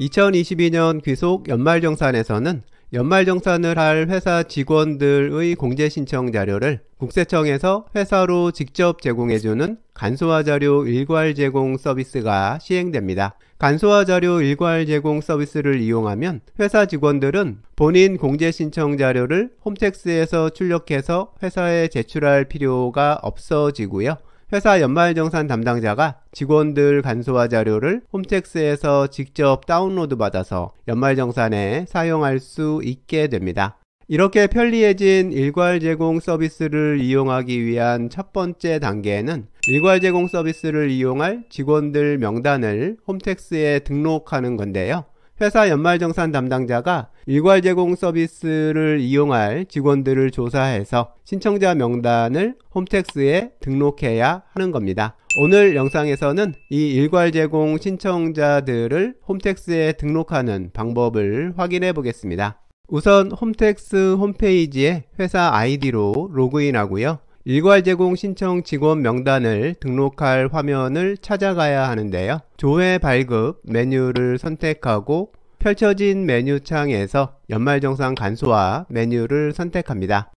2022년 귀속 연말정산에서는 연말정산을 할 회사 직원들의 공제신청 자료를 국세청에서 회사로 직접 제공해주는 간소화 자료 일괄 제공 서비스가 시행됩니다. 간소화 자료 일괄 제공 서비스를 이용하면 회사 직원들은 본인 공제신청 자료를 홈택스에서 출력해서 회사에 제출할 필요가 없어지고요. 회사 연말정산 담당자가 직원들 간소화 자료를 홈택스에서 직접 다운로드 받아서 연말정산에 사용할 수 있게 됩니다. 이렇게 편리해진 일괄 제공 서비스를 이용하기 위한 첫 번째 단계는 일괄 제공 서비스를 이용할 직원들 명단을 홈택스에 등록하는 건데요. 회사 연말정산 담당자가 일괄 제공 서비스를 이용할 직원들을 조사해서 신청자 명단을 홈택스에 등록해야 하는 겁니다. 오늘 영상에서는 이 일괄 제공 신청자들을 홈택스에 등록하는 방법을 확인해 보겠습니다. 우선 홈택스 홈페이지에 회사 아이디로 로그인하고요. 일괄 제공 신청 직원 명단을 등록할 화면을 찾아가야 하는데요. 조회 발급 메뉴를 선택하고 펼쳐진 메뉴 창에서 연말정산 간소화 메뉴를 선택합니다.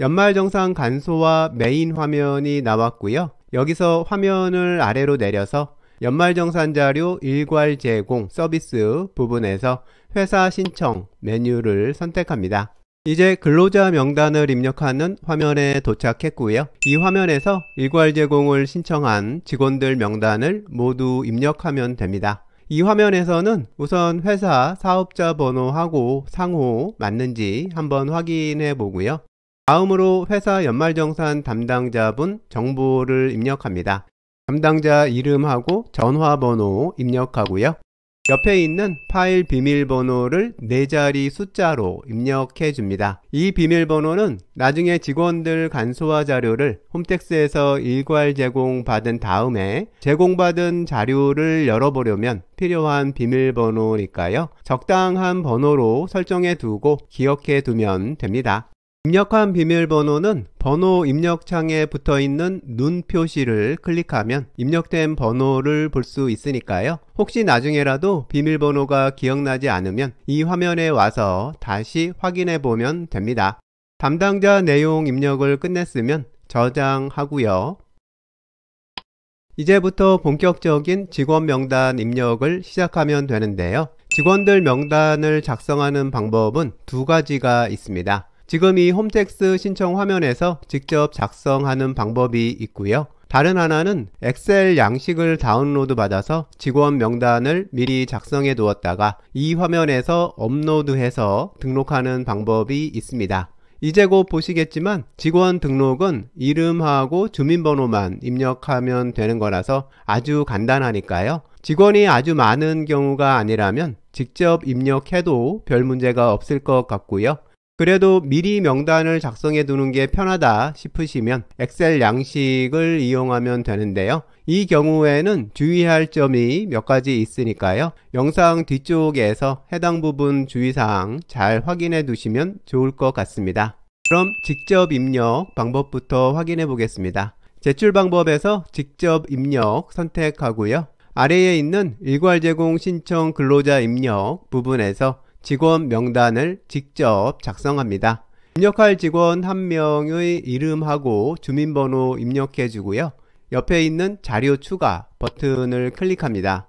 연말정산 간소화 메인 화면이 나왔고요. 여기서 화면을 아래로 내려서 연말정산 자료 일괄 제공 서비스 부분에서 회사 신청 메뉴를 선택합니다. 이제 근로자 명단을 입력하는 화면에 도착했고요. 이 화면에서 일괄 제공을 신청한 직원들 명단을 모두 입력하면 됩니다. 이 화면에서는 우선 회사 사업자 번호하고 상호 맞는지 한번 확인해 보고요. 다음으로 회사 연말정산 담당자분 정보를 입력합니다. 담당자 이름하고 전화번호 입력하고요. 옆에 있는 파일 비밀번호를 4자리 숫자로 입력해 줍니다. 이 비밀번호는 나중에 직원들 간소화 자료를 홈택스에서 일괄 제공받은 다음에 제공받은 자료를 열어보려면 필요한 비밀번호니까요. 적당한 번호로 설정해 두고 기억해 두면 됩니다. 입력한 비밀번호는 번호 입력창에 붙어 있는 눈 표시를 클릭하면 입력된 번호를 볼 수 있으니까요. 혹시 나중에라도 비밀번호가 기억나지 않으면 이 화면에 와서 다시 확인해 보면 됩니다. 담당자 내용 입력을 끝냈으면 저장하고요. 이제부터 본격적인 직원 명단 입력을 시작하면 되는데요. 직원들 명단을 작성하는 방법은 두 가지가 있습니다. 지금 이 홈택스 신청 화면에서 직접 작성하는 방법이 있고요. 다른 하나는 엑셀 양식을 다운로드 받아서 직원 명단을 미리 작성해 두었다가 이 화면에서 업로드해서 등록하는 방법이 있습니다. 이제 곧 보시겠지만 직원 등록은 이름하고 주민번호만 입력하면 되는 거라서 아주 간단하니까요. 직원이 아주 많은 경우가 아니라면 직접 입력해도 별 문제가 없을 것 같고요. 그래도 미리 명단을 작성해 두는 게 편하다 싶으시면 엑셀 양식을 이용하면 되는데요. 이 경우에는 주의할 점이 몇 가지 있으니까요. 영상 뒤쪽에서 해당 부분 주의사항 잘 확인해 두시면 좋을 것 같습니다. 그럼 직접 입력 방법부터 확인해 보겠습니다. 제출 방법에서 직접 입력 선택하고요. 아래에 있는 일괄 제공 신청 근로자 입력 부분에서 직원 명단을 직접 작성합니다. 입력할 직원 한 명의 이름하고 주민번호 입력해 주고요. 옆에 있는 자료 추가 버튼을 클릭합니다.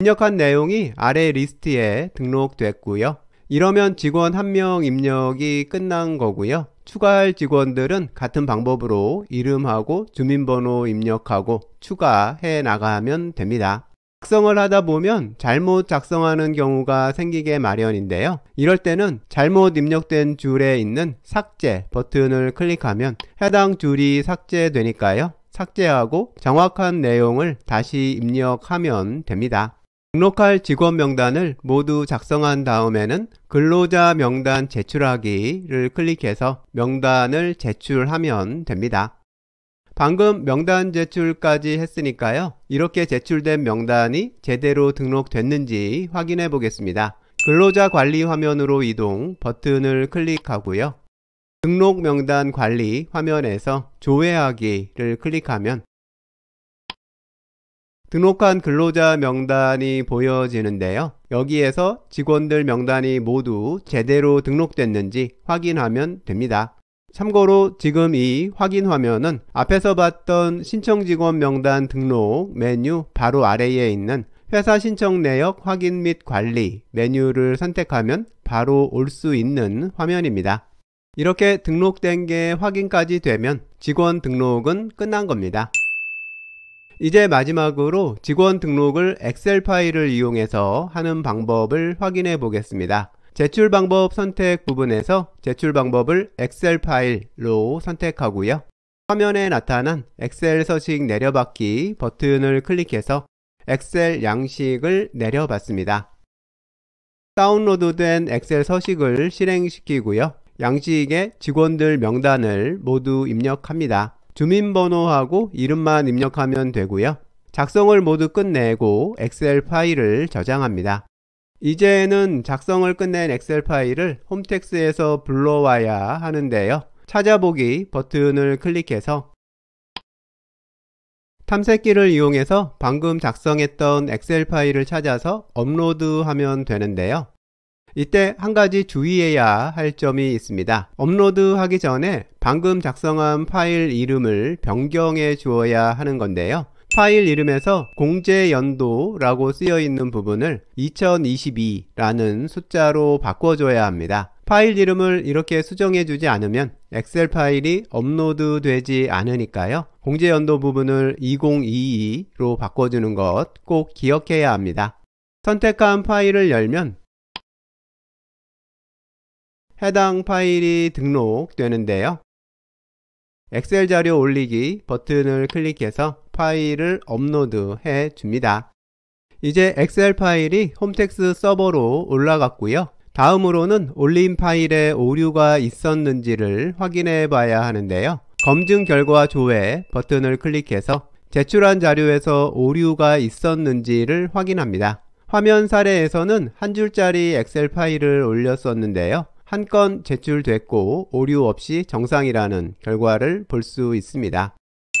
입력한 내용이 아래 리스트에 등록됐고요. 이러면 직원 한 명 입력이 끝난 거고요. 추가할 직원들은 같은 방법으로 이름하고 주민번호 입력하고 추가해 나가면 됩니다. 작성을 하다 보면 잘못 작성하는 경우가 생기게 마련인데요. 이럴 때는 잘못 입력된 줄에 있는 삭제 버튼을 클릭하면 해당 줄이 삭제되니까요. 삭제하고 정확한 내용을 다시 입력하면 됩니다. 등록할 직원 명단을 모두 작성한 다음에는 근로자 명단 제출하기를 클릭해서 명단을 제출하면 됩니다. 방금 명단 제출까지 했으니까요. 이렇게 제출된 명단이 제대로 등록됐는지 확인해 보겠습니다. 근로자 관리 화면으로 이동 버튼을 클릭하고요. 등록 명단 관리 화면에서 조회하기를 클릭하면 등록한 근로자 명단이 보여지는데요. 여기에서 직원들 명단이 모두 제대로 등록됐는지 확인하면 됩니다. 참고로 지금 이 확인 화면은 앞에서 봤던 신청 직원 명단 등록 메뉴 바로 아래에 있는 회사 신청 내역 확인 및 관리 메뉴를 선택하면 바로 올 수 있는 화면입니다. 이렇게 등록된 게 확인까지 되면 직원 등록은 끝난 겁니다. 이제 마지막으로 직원 등록을 엑셀 파일을 이용해서 하는 방법을 확인해 보겠습니다. 제출 방법 선택 부분에서 제출 방법을 엑셀 파일로 선택하고요. 화면에 나타난 엑셀 서식 내려받기 버튼을 클릭해서 엑셀 양식을 내려받습니다. 다운로드된 엑셀 서식을 실행시키고요. 양식에 직원들 명단을 모두 입력합니다. 주민번호하고 이름만 입력하면 되고요. 작성을 모두 끝내고 엑셀 파일을 저장합니다. 이제는 작성을 끝낸 엑셀 파일을 홈텍스에서 불러와야 하는데요. 찾아보기 버튼을 클릭해서 탐색기를 이용해서 방금 작성했던 엑셀 파일을 찾아서 업로드하면 되는데요. 이때 한 가지 주의해야 할 점이 있습니다. 업로드하기 전에 방금 작성한 파일 이름을 변경해 주어야 하는 건데요. 파일 이름에서 공제 연도라고 쓰여 있는 부분을 2022라는 숫자로 바꿔줘야 합니다. 파일 이름을 이렇게 수정해 주지 않으면 엑셀 파일이 업로드 되지 않으니까요. 공제 연도 부분을 2022로 바꿔주는 것 꼭 기억해야 합니다. 선택한 파일을 열면 해당 파일이 등록되는데요. 엑셀 자료 올리기 버튼을 클릭해서 파일을 업로드해 줍니다. 이제 엑셀 파일이 홈텍스 서버로 올라갔고요. 다음으로는 올린 파일에 오류가 있었는지를 확인해 봐야 하는데요. 검증 결과 조회 버튼을 클릭해서 제출한 자료에서 오류가 있었는지를 확인합니다. 화면 사례에서는 한 줄짜리 엑셀 파일을 올렸었는데요. 한 건 제출됐고 오류 없이 정상이라는 결과를 볼 수 있습니다.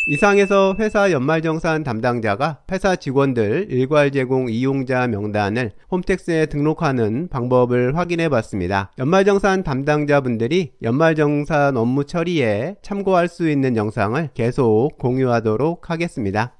이상에서 회사 연말정산 담당자가 회사 직원들 일괄 제공 이용자 명단을 홈택스에 등록하는 방법을 확인해 봤습니다. 연말정산 담당자분들이 연말정산 업무 처리에 참고할 수 있는 영상을 계속 공유하도록 하겠습니다.